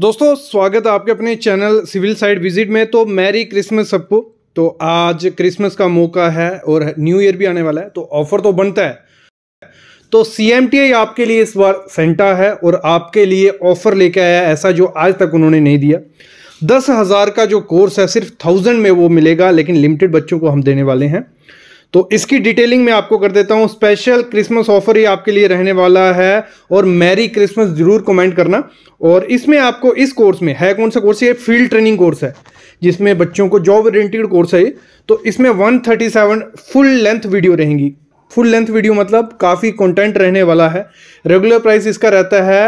दोस्तों स्वागत है आपके अपने चैनल सिविल साइड विजिट में तो मैरी क्रिसमस सबको तो आज क्रिसमस का मौका है और न्यू ईयर भी आने वाला है तो ऑफर तो बनता है तो सी आपके लिए इस बार सेंटा है और आपके लिए ऑफर लेके आया है ऐसा जो आज तक उन्होंने नहीं दिया दस हज़ार का जो कोर्स है सिर्फ थाउजेंड में वो मिलेगा लेकिन लिमिटेड बच्चों को हम देने वाले हैं तो इसकी डिटेलिंग मैं आपको कर देता हूँ स्पेशल क्रिसमस ऑफर ही आपके लिए रहने वाला है और मैरी क्रिसमस जरूर कमेंट करना और इसमें आपको इस कोर्स में है कौन सा कोर्स ये फील्ड ट्रेनिंग कोर्स है जिसमें बच्चों को जॉब ओरिएंटेड कोर्स है तो इसमें one thirty seven full length video रहेंगी फुल लेंथ वीडियो मतलब काफ़ी कंटेंट रहने वाला है रेगुलर प्राइस इसका रहता है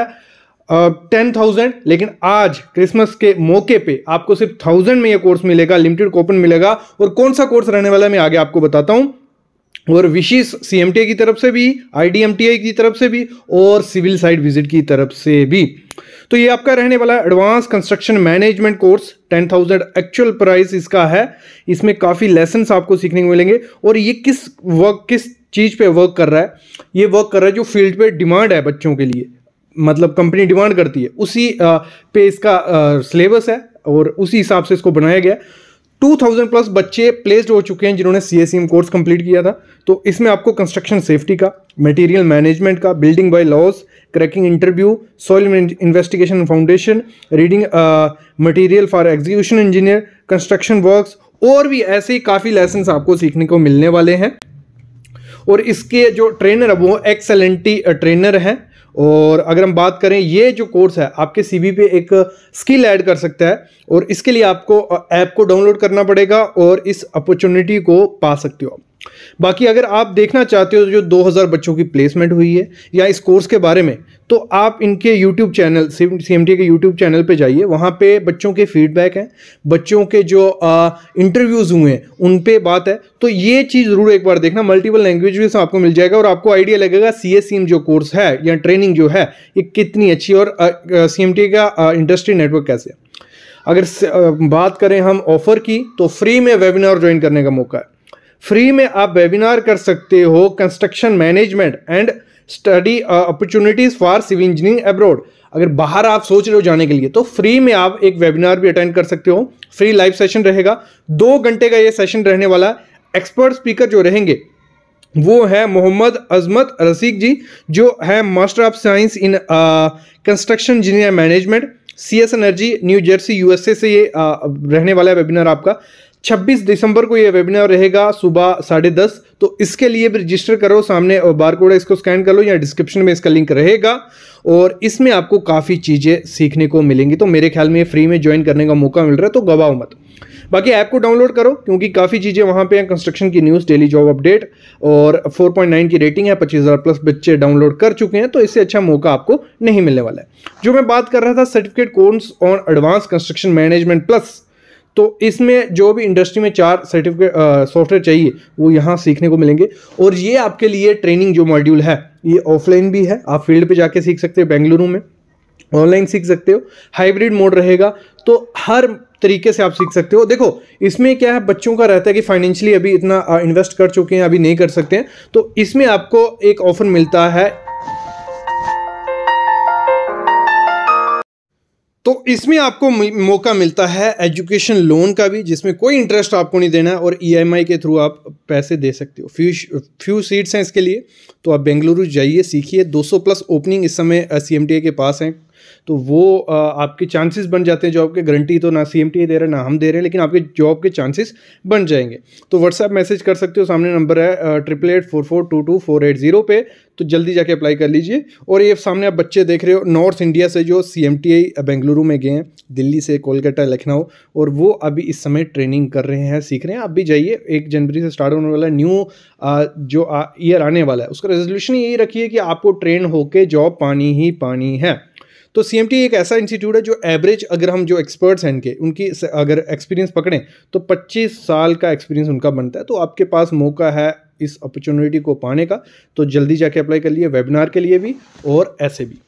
टेन uh, थाउजेंड लेकिन आज क्रिसमस के मौके पे आपको सिर्फ थाउजेंड में ये कोर्स मिलेगा लिमिटेड कूपन मिलेगा और कौन सा कोर्स रहने वाला है मैं आगे आपको बताता हूँ और विशेष सी की तरफ से भी आई की तरफ से भी और सिविल साइड विजिट की तरफ से भी तो ये आपका रहने वाला advance construction management course ten thousand actual price इसका है इसमें काफ़ी लेसन्स आपको सीखने को मिलेंगे और ये किस वर्क किस चीज़ पे वर्क कर रहा है ये वर्क कर रहा है जो फील्ड पे डिमांड है बच्चों के लिए मतलब कंपनी डिमांड करती है उसी पे इसका सिलेबस है और उसी हिसाब से इसको बनाया गया टू थाउजेंड प्लस बच्चे प्लेस्ड हो चुके हैं जिन्होंने सी एस कोर्स कंप्लीट किया था तो इसमें आपको कंस्ट्रक्शन सेफ्टी का मटेरियल मैनेजमेंट का building bylaws cracking interview soil investigation foundation reading material for execution engineer construction works और भी ऐसे ही काफ़ी लेसन आपको सीखने को मिलने वाले हैं और इसके जो ट्रेनर है वो एक्सलेंटी एन टी ट्रेनर हैं और अगर हम बात करें ये जो कोर्स है आपके सीवी पे एक स्किल ऐड कर सकता है और इसके लिए आपको ऐप को डाउनलोड करना पड़ेगा और इस अपॉर्चुनिटी को पा सकते हो आप बाकी अगर आप देखना चाहते हो जो 2000 बच्चों की प्लेसमेंट हुई है या इस कोर्स के बारे में तो आप इनके YouTube channel C M K YouTube channel पे जाइए वहाँ पे बच्चों के फीडबैक हैं बच्चों के जो इंटरव्यूज़ हुए हैं उन पर बात है तो ये चीज़ ज़रूर एक बार देखना मल्टीपल लैंग्वेज भी आपको मिल जाएगा और आपको आइडिया लगेगा सी e जो कोर्स है या ट्रेनिंग जो है ये कितनी अच्छी और सी का इंडस्ट्री नेटवर्क कैसे है अगर बात करें हम ऑफ़र की तो फ्री में वेबिनार ज्वाइन करने का मौका है फ्री में आप वेबिनार कर सकते हो construction management and study opportunities for civil engineering abroad अगर बाहर आप सोच रहे हो जाने के लिए तो फ्री में आप एक वेबिनार भी अटेंड कर सकते हो फ्री लाइव सेशन रहेगा दो घंटे का ये सेशन रहने वाला है एक्सपर्ट स्पीकर जो रहेंगे वो है मोहम्मद अजमत रसीक जी जो है master of science in construction engineer management C S energy New Jersey USA से ये आ, uh, रहने वाला है वेबिनार आपका छब्बीस दिसंबर को ये वेबिनार रहेगा सुबह साढ़े दस तो इसके लिए भी रजिस्टर करो सामने बार कोड इसको स्कैन कर लो या डिस्क्रिप्शन में इसका लिंक रहेगा और इसमें आपको काफ़ी चीज़ें सीखने को मिलेंगी तो मेरे ख्याल में फ्री में ज्वाइन करने का मौका मिल रहा है तो गवाओ मत बाकी ऐप को डाउनलोड करो क्योंकि काफ़ी चीज़ें वहाँ पे हैं कंस्ट्रक्शन की न्यूज़ डेली जॉब अपडेट और 4.9 की रेटिंग है पच्चीस हज़ार प्लस बच्चे डाउनलोड कर चुके हैं तो इससे अच्छा मौका आपको नहीं मिलने वाला है जो मैं बात कर रहा था certificate course on advance construction management plus तो इसमें जो भी इंडस्ट्री में चार सर्टिफिकेट सॉफ्टवेयर चाहिए वो यहाँ सीखने को मिलेंगे और ये आपके लिए ट्रेनिंग जो मॉड्यूल है ये ऑफलाइन भी है आप फील्ड पे जाके सीख सकते हो बेंगलुरु में ऑनलाइन सीख सकते हो हाइब्रिड मोड रहेगा तो हर तरीके से आप सीख सकते हो देखो इसमें क्या है बच्चों का रहता है कि फाइनेंशियली अभी इतना इन्वेस्ट कर चुके हैं अभी नहीं कर सकते हैं तो इसमें आपको एक ऑफर मिलता है तो इसमें आपको मौका मिलता है एजुकेशन लोन का भी जिसमें कोई इंटरेस्ट आपको नहीं देना है और ईएमआई e के थ्रू आप पैसे दे सकते हो फ्यू फ्यू सीट्स हैं इसके लिए तो आप बेंगलुरु जाइए सीखिए 200 प्लस ओपनिंग इस समय सी के पास हैं तो वो आपके चांसेस बन जाते हैं जॉब के गारंटी तो ना सी दे रहे ना हम दे रहे हैं लेकिन आपके जॉब के चांसेस बन जाएंगे तो व्हाट्सएप मैसेज कर सकते हो सामने नंबर है triple eight four four two two four eight zero पे तो जल्दी जाके अप्लाई कर लीजिए और ये सामने आप बच्चे देख रहे हो नॉर्थ इंडिया से जो सी एम बेंगलुरु में गए हैं दिल्ली से कोलकाता लखनऊ और वो अभी इस समय ट्रेनिंग कर रहे हैं सीख रहे हैं आप भी जाइए एक जनवरी से स्टार्ट होने वाला न्यू जो ईयर आने वाला है उसका रेजोल्यूशन यही रखिए कि आपको ट्रेन होकर जॉब पानी ही पानी है तो सी एक ऐसा इंस्टीट्यूट है जो एवरेज अगर हम जो एक्सपर्ट्स हैं इनके उनकी अगर एक्सपीरियंस पकड़ें तो पच्चीस साल का एक्सपीरियंस उनका बनता है तो आपके पास मौका है इस अपॉर्चुनिटी को पाने का तो जल्दी जाके अप्लाई कर लिए वेबिनार के लिए भी और ऐसे भी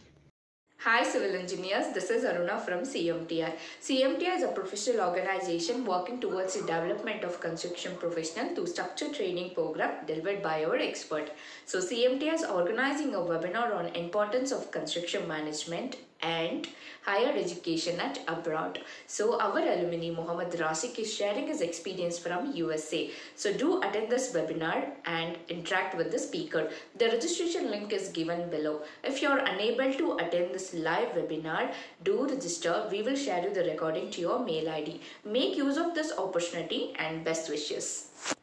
हाय Civil Engineers. This is Aruna from CMTR. CMTR is a professional organization working towards the development of construction professional through structured training program delivered by our expert. So CMTR is organizing a webinar on importance of construction management and higher education at abroad. So our alumni Mohammad Rasik is sharing his experience from USA. So do attend this webinar and interact with the speaker. The registration link is given below. If you're unable to attend this live live webinar, do register. We will share you the recording to your mail ID. Make use of this opportunity and best wishes.